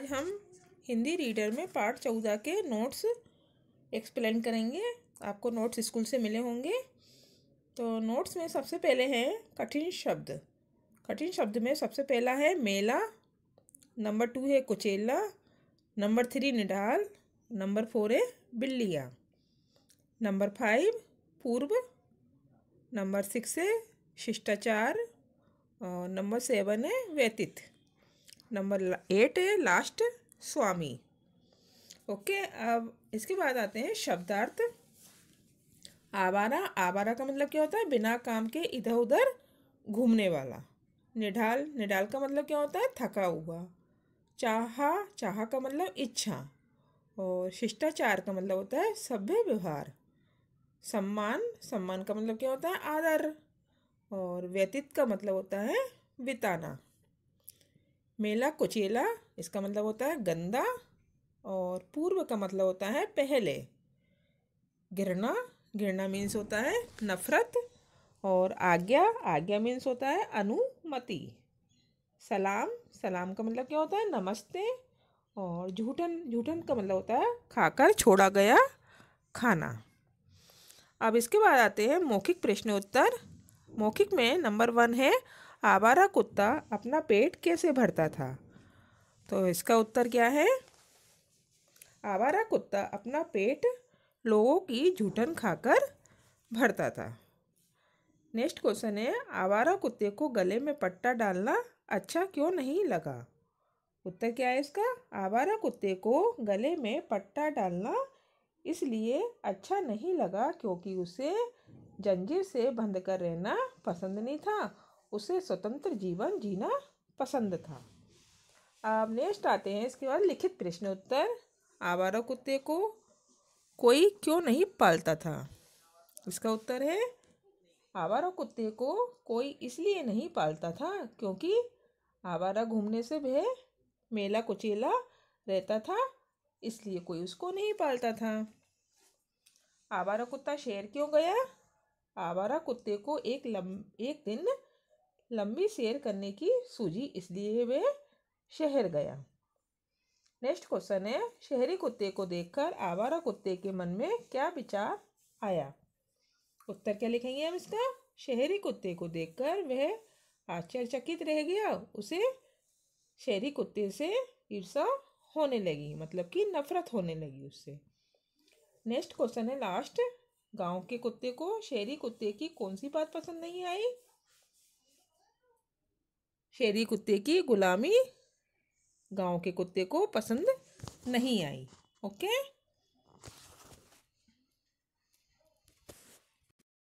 आज हम हिंदी रीडर में पार्ट चौदह के नोट्स एक्सप्लेन करेंगे आपको नोट्स स्कूल से मिले होंगे तो नोट्स में सबसे पहले हैं कठिन शब्द कठिन शब्द में सबसे पहला है मेला नंबर टू है कुचेला नंबर थ्री निडाल नंबर फोर है बिल्लिया नंबर फाइव पूर्व नंबर सिक्स है शिष्टाचार और नंबर सेवन है व्यतीत नंबर एट है लास्ट स्वामी ओके अब इसके बाद आते हैं शब्दार्थ आवारा आवारा का मतलब क्या होता है बिना काम के इधर उधर घूमने वाला निढाल निढाल का मतलब क्या होता है थका हुआ चाहा चाहा का मतलब इच्छा और शिष्टाचार का मतलब होता है सभ्य व्यवहार सम्मान सम्मान का मतलब क्या होता है आदर और व्यतीत का मतलब होता है बिताना मेला कुचेला इसका मतलब होता है गंदा और पूर्व का मतलब होता है पहले गिरना गिरना मीन्स होता है नफरत और आज्ञा आज्ञा मीन्स होता है अनुमति सलाम सलाम का मतलब क्या होता है नमस्ते और झूठन झूठन का मतलब होता है खाकर छोड़ा गया खाना अब इसके बाद आते हैं मौखिक प्रश्न उत्तर मौखिक में नंबर वन है आवारा कुत्ता अपना पेट कैसे भरता था तो इसका उत्तर क्या है आवारा कुत्ता अपना पेट लोगों की झूठन खाकर भरता था नेक्स्ट क्वेश्चन है आवारा कुत्ते को गले में पट्टा डालना अच्छा क्यों नहीं लगा उत्तर क्या है इसका आवारा कुत्ते को गले में पट्टा डालना इसलिए अच्छा नहीं लगा क्योंकि उसे जंजीर से बंद कर रहना पसंद नहीं था उसे स्वतंत्र जीवन जीना पसंद था अब नेक्स्ट आते हैं इसके बाद लिखित प्रश्न उत्तर आवारा कुत्ते को कोई क्यों नहीं पालता था इसका उत्तर है आवारा कुत्ते को कोई इसलिए नहीं पालता था क्योंकि आवारा घूमने से वह मेला कुचेला रहता था इसलिए कोई उसको नहीं पालता था आवारा कुत्ता शहर क्यों गया आवारा कुत्ते को एक लम एक दिन लंबी सैर करने की सूझी इसलिए वे शहर गया नेक्स्ट क्वेश्चन है शहरी कुत्ते को देखकर आवारा कुत्ते के मन में क्या विचार आया उत्तर क्या लिखेंगे हम इसका शहरी कुत्ते को देखकर वह आश्चर्यचकित रह गया उसे शहरी कुत्ते से ईर्षा होने लगी मतलब कि नफरत होने लगी उससे नेक्स्ट क्वेश्चन है लास्ट गांव के कुत्ते को शहरी कुत्ते की कौन सी बात पसंद नहीं आई शेरी कुत्ते की गुलामी गांव के कुत्ते को पसंद नहीं आई ओके